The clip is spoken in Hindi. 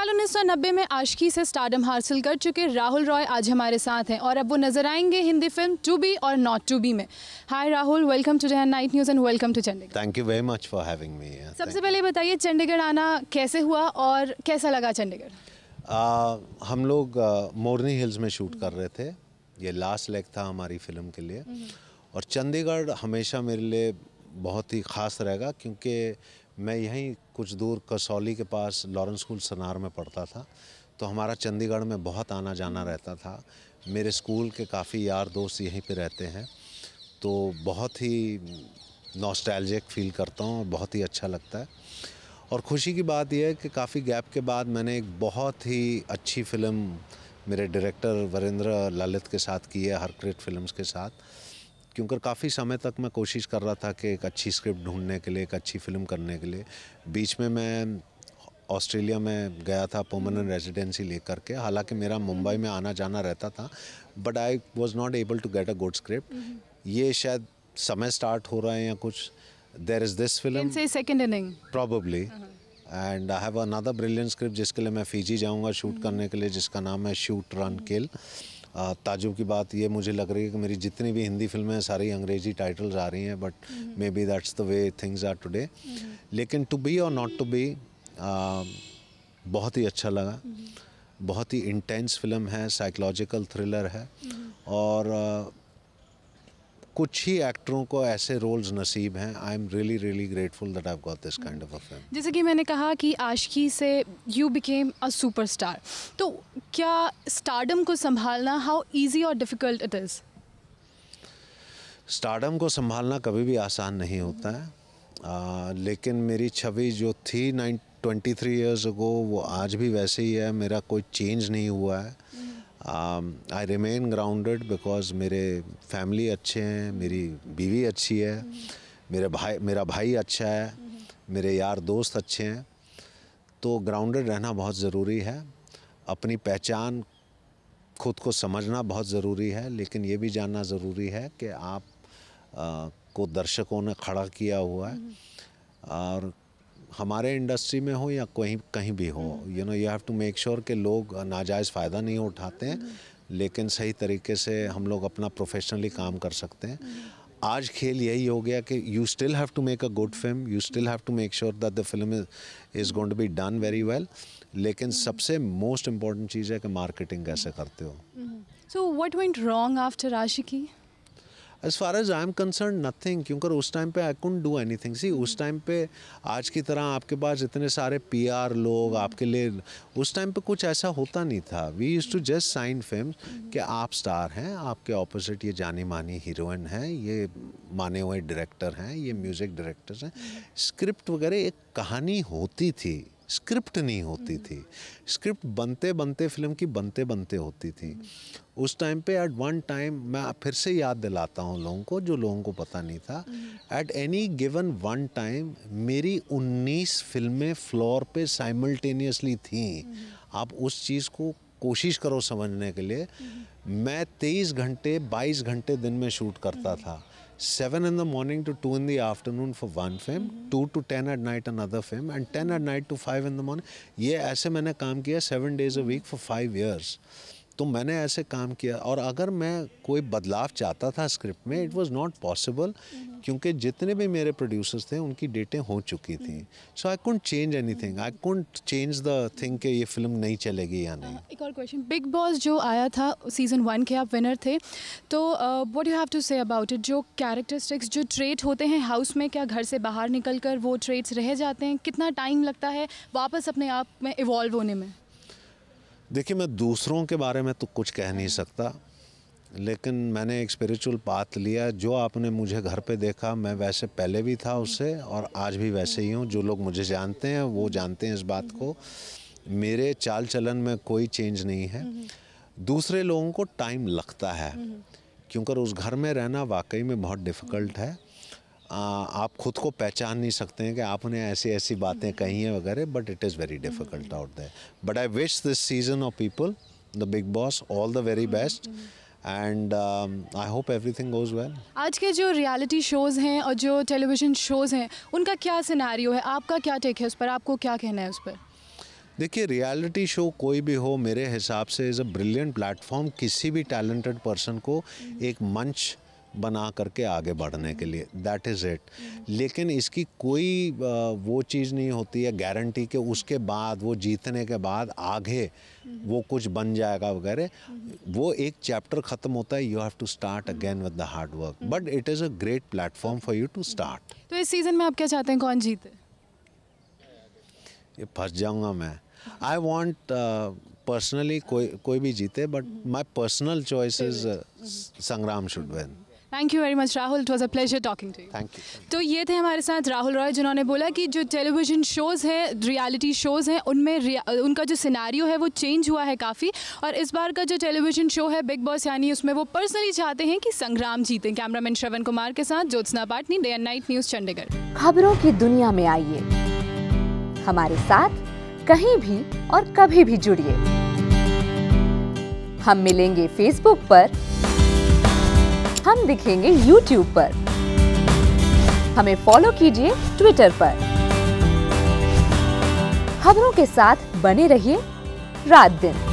साल 1990 में आशकी से स्टार्डम हासिल कर चुके राहुल रॉय आज हमारे साथ हैं और अब वो नजर आएंगे हिंदी फिल्म टू बी और नॉट टू बी में हाय राहुल वेलकम टू जहन night news and welcome to Chandigarh thank you very much for having me सबसे पहले बताइए चंडीगढ़ आना कैसे हुआ और कैसा लगा चंडीगढ़ हम लोग मोरनी हिल्स में शूट कर रहे थे ये लास्ट लेग था हमारी फिल्म के लिए हम्म। और चंडीगढ़ हमेशा मेरे लिए बहुत ही ख़ास रहेगा क्योंकि मैं यहीं कुछ दूर कसौली के पास लॉरेंस स्कूल सनार में पढ़ता था तो हमारा चंडीगढ़ में बहुत आना जाना रहता था मेरे स्कूल के काफ़ी यार दोस्त यहीं पे रहते हैं तो बहुत ही नॉस्टैल्जिक फील करता हूँ बहुत ही अच्छा लगता है और खुशी की बात यह है कि काफ़ी गैप के बाद मैंने एक बहुत ही अच्छी फिल्म मेरे डायरेक्टर वरेंद्र ललित के साथ की है हरक्रेट फिल्म्स के साथ क्योंकि काफ़ी समय तक मैं कोशिश कर रहा था कि एक अच्छी स्क्रिप्ट ढूंढने के लिए एक अच्छी फिल्म करने के लिए बीच में मैं ऑस्ट्रेलिया में गया था परमानेंट हम्म। रेजिडेंसी लेकर के हालांकि मेरा मुंबई में हम्म। आना जाना रहता था but I was not able to get a good script ये शायद समय स्टार्ट हो रहा है या कुछ there is this film second inning probably and I have another brilliant script जिसके लिए मैं फीजी जाऊँगा शूट हम्म। करने के लिए जिसका नाम है शूट रन किल ताजुब की बात ये मुझे लग रही है कि मेरी जितनी भी हिंदी फिल्में हैं सारी अंग्रेजी टाइटल्स आ रही हैं but maybe that's the way things are today लेकिन टू बी और नॉट टू बी बहुत ही अच्छा लगा हम्म। बहुत ही इंटेंस फिल्म है साइकोलॉजिकल थ्रिलर है हम्म। और कुछ ही एक्टरों को ऐसे रोल्स नसीब हैं I am really really grateful that I got this kind of a film जैसे कि मैंने कहा कि आशिकी से यू बिकेम अ सुपरस्टार तो क्या स्टारडम को संभालना हाउ इजी और डिफ़िकल्ट इट इज़ स्टारडम को संभालना कभी भी आसान नहीं होता है आ, लेकिन मेरी छवि जो थी nine twenty three years ago वो आज भी वैसे ही है मेरा कोई चेंज नहीं हुआ है आई रिमेन ग्राउंडेड बिकॉज मेरे फैमिली अच्छे हैं मेरी बीवी अच्छी है मेरे भाई मेरा भाई अच्छा है मेरे यार दोस्त अच्छे हैं तो ग्राउंडेड रहना बहुत ज़रूरी है अपनी पहचान खुद को समझना बहुत ज़रूरी है लेकिन ये भी जानना ज़रूरी है कि आप आ, uh, को दर्शकों ने खड़ा किया हुआ है और हमारे इंडस्ट्री में हो या कहीं कहीं भी हो you know you have to make sure कि लोग नाजायज़ फ़ायदा नहीं उठाते हैं हम्म। लेकिन सही तरीके से हम लोग अपना प्रोफेशनली काम कर सकते हैं हम्म। आज खेल यही हो गया कि you still have to make a good film you still have to make sure that the film is going to be done very well लेकिन हम्म। सबसे मोस्ट इम्पॉर्टेंट चीज़ है कि मार्केटिंग कैसे करते हो so what went wrong after Aashiqui as far as I am concern nothing क्योंकि उस टाइम पे I can't do anything see उस टाइम पे आज की तरह आपके पास इतने सारे पी आर लोग आपके लिए उस टाइम पे कुछ ऐसा होता नहीं था we use to just sign film कि आप स्टार हैं आपके ऑपोजिट ये जानी मानी हीरोइन हैं ये माने हुए डायरेक्टर हैं ये म्यूज़िक डायरेक्टर्स हैं स्क्रिप्ट वगैरह एक कहानी होती थी स्क्रिप्ट नहीं होती थी स्क्रिप्ट बनते बनते फिल्म की बनते बनते होती थी उस टाइम पे एट वन टाइम मैं फिर से याद दिलाता हूँ लोगों को जो लोगों को पता नहीं था at any given one time मेरी 19 फिल्में फ्लोर पे साइमल्टेनियसली थीं आप उस चीज़ को कोशिश करो समझने के लिए मैं 23 घंटे 22 घंटे दिन में शूट करता था 7 in the morning to 2 in the afternoon for one film, mm -hmm. 2 to 10 at night another film, and 10 at night to 5 in the morning. ये ऐसे मैंने काम किया seven days a week for five years तो मैंने ऐसे काम किया और अगर मैं कोई बदलाव चाहता था स्क्रिप्ट में इट वाज नॉट पॉसिबल क्योंकि जितने भी मेरे प्रोड्यूसर्स थे उनकी डेटें हो चुकी थी so I can't change anything I can't change the thing कि ये फिल्म नहीं चलेगी या uh, नहीं एक और क्वेश्चन बिग बॉस जो आया था सीज़न वन के आप विनर थे तो what you have to say about it जो कैरेक्टरिस्टिक्स जो ट्रेट होते हैं हाउस में क्या घर से बाहर निकल कर वो ट्रेट्स रह जाते हैं कितना टाइम लगता है वापस अपने आप में इवॉल्व होने में देखिए मैं दूसरों के बारे में तो कुछ कह नहीं सकता लेकिन मैंने एक स्पिरिचुअल पाथ लिया जो आपने मुझे घर पे देखा मैं वैसे पहले भी था उससे और आज भी वैसे ही हूँ जो लोग मुझे जानते हैं वो जानते हैं इस बात को मेरे चाल चलन में कोई चेंज नहीं है दूसरे लोगों को टाइम लगता है क्योंकि उस घर में रहना वाकई में बहुत डिफ़िकल्ट है आप खुद को पहचान नहीं सकते हैं कि आपने ऐसी ऐसी बातें कही हैं वगैरह but it is very difficult out there but I wish this season of people the big boss all the very best and I hope everything goes well आज के जो रियलिटी शोज़ हैं और जो टेलीविज़न शोज़ हैं उनका क्या सिनेरियो है आपका क्या टेक है उस पर आपको क्या कहना है उस पर देखिए रियलिटी शो कोई भी हो मेरे हिसाब से इज़ अ ब्रिलियंट प्लेटफॉर्म किसी भी टैलेंटेड पर्सन को mm-hmm. एक मंच बना करके आगे बढ़ने के लिए दैट इज़ इट लेकिन इसकी कोई वो चीज़ नहीं होती है गारंटी के उसके बाद वो जीतने के बाद आगे हम्म। वो कुछ बन जाएगा वगैरह हम्म। वो एक चैप्टर ख़त्म होता है you have to start again with the hard work but it is a great platform for you to start तो इस सीज़न में आप क्या चाहते हैं कौन जीते ये फंस जाऊँगा मैं आई वॉन्ट पर्सनली कोई कोई भी जीते but my personal choice is Sangram should win hmm. Thank you very much Rahul it was a pleasure talking to thank you तो ये थे हमारे साथ राहुल रॉय जिन्होंने बोला कि जो टेलीविजन शोज़ हैं रियलिटी शोज़ हैं उनमें उनका जो सिनारियो है वो चेंज हुआ है काफ़ी और इस बार का जो टेलीविजन शो है बिग बॉस यानी उसमें वो पर्सनली चाहते हैं कि संग्राम जीते कैमरामैन श्रवण कुमार के साथ Jyotsna Patni day and night news Chandigarh खबरों की दुनिया में आइए हमारे साथ कहीं भी और कभी भी जुड़िए हम मिलेंगे फेसबुक पर हम दिखेंगे YouTube पर हमें फॉलो कीजिए ट्विटर पर खबरों के साथ बने रहिए रात दिन